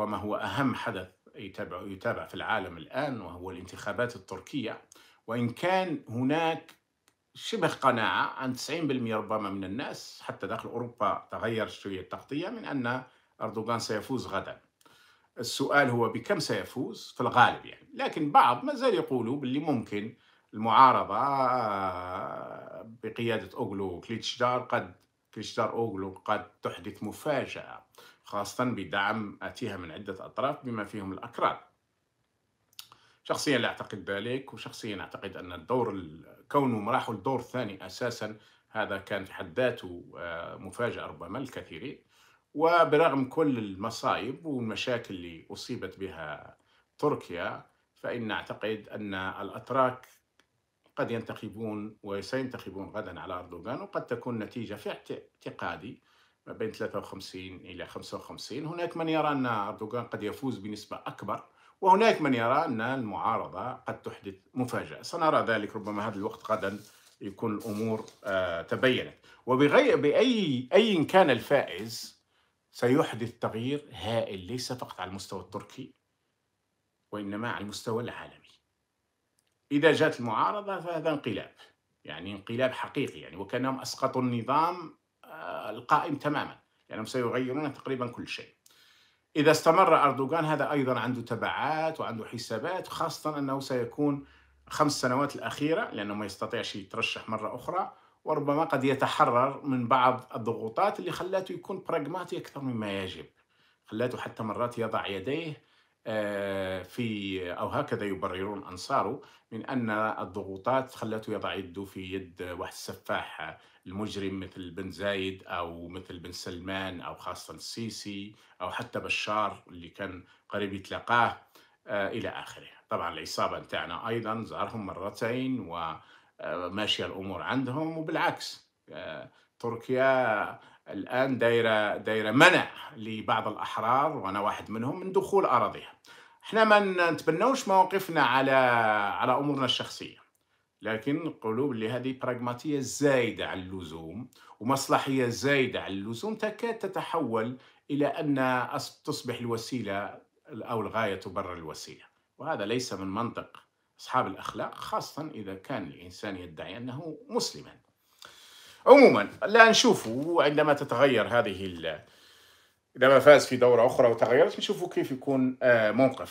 ربما هو أهم حدث يتابع يتابع في العالم الآن وهو الانتخابات التركية وإن كان هناك شبه قناعة عن 90% ربما من الناس حتى داخل أوروبا تغير شوية التغطية من أن أردوغان سيفوز غدا السؤال هو بكم سيفوز في الغالب يعني لكن بعض ما زال يقولوا باللي ممكن المعارضة آه، بقيادة أوغلو وكليتشدار قد كليشتار أوغلو قد تحدث مفاجأة خاصة بدعم أتيها من عدة أطراف بما فيهم الأكراد شخصيا لا أعتقد ذلك وشخصيا أعتقد أن الدور كونهم راحوا الدور الثاني أساسا هذا كان في حد ذاته آه، مفاجأة ربما للكثيرين وبرغم كل المصايب والمشاكل اللي أصيبت بها تركيا فإن أعتقد أن الأتراك قد ينتخبون وسينتخبون غدا على أردوغان وقد تكون نتيجة في اعتقادي ما بين 53 إلى 55 هناك من يرى أن أردوغان قد يفوز بنسبة أكبر وهناك من يرى أن المعارضة قد تحدث مفاجأة سنرى ذلك ربما هذا الوقت غدا يكون الأمور آه، تبينت وبغير بأي أي كان الفائز سيحدث تغيير هائل ليس فقط على المستوى التركي وإنما على المستوى العالمي إذا جاءت المعارضة فهذا انقلاب يعني انقلاب حقيقي يعني وكأنهم أسقطوا النظام آه، القائم تماما لأنهم يعني سيغيرون تقريبا كل شيء إذا استمر أردوغان هذا أيضا عنده تبعات وعنده حسابات خاصة أنه سيكون خمس سنوات الأخيرة لأنه ما يستطيعش يترشح مرة أخرى وربما قد يتحرر من بعض الضغوطات اللي خلاته يكون براغماتي أكثر مما يجب خلاته حتى مرات يضع يديه آه، في او هكذا يبررون انصاره من ان الضغوطات خلته يضع يده في يد واحد السفاح المجرم مثل بن زايد او مثل بن سلمان او خاصه السيسي او حتى بشار اللي كان قريب يتلاقاه آه، الى اخره. طبعا العصابه نتاعنا ايضا زارهم مرتين وماشيه آه، الامور عندهم وبالعكس تركيا الان دايره دايره منع لبعض الاحرار وانا واحد منهم من دخول اراضيها احنا ما نتبناوش مواقفنا على على امورنا الشخصيه لكن نقولوا بلي هذه براغماتيه زايده على اللزوم ومصلحيه زايده على اللزوم تكاد تتحول الى ان تصبح الوسيله او الغايه تبرر الوسيله وهذا ليس من منطق اصحاب الاخلاق خاصه اذا كان الانسان يدعي انه مسلما عموما لا نشوف عندما تتغير هذه إذا فاز في دورة أخرى وتغيرت نشوفوا كيف يكون آه، موقف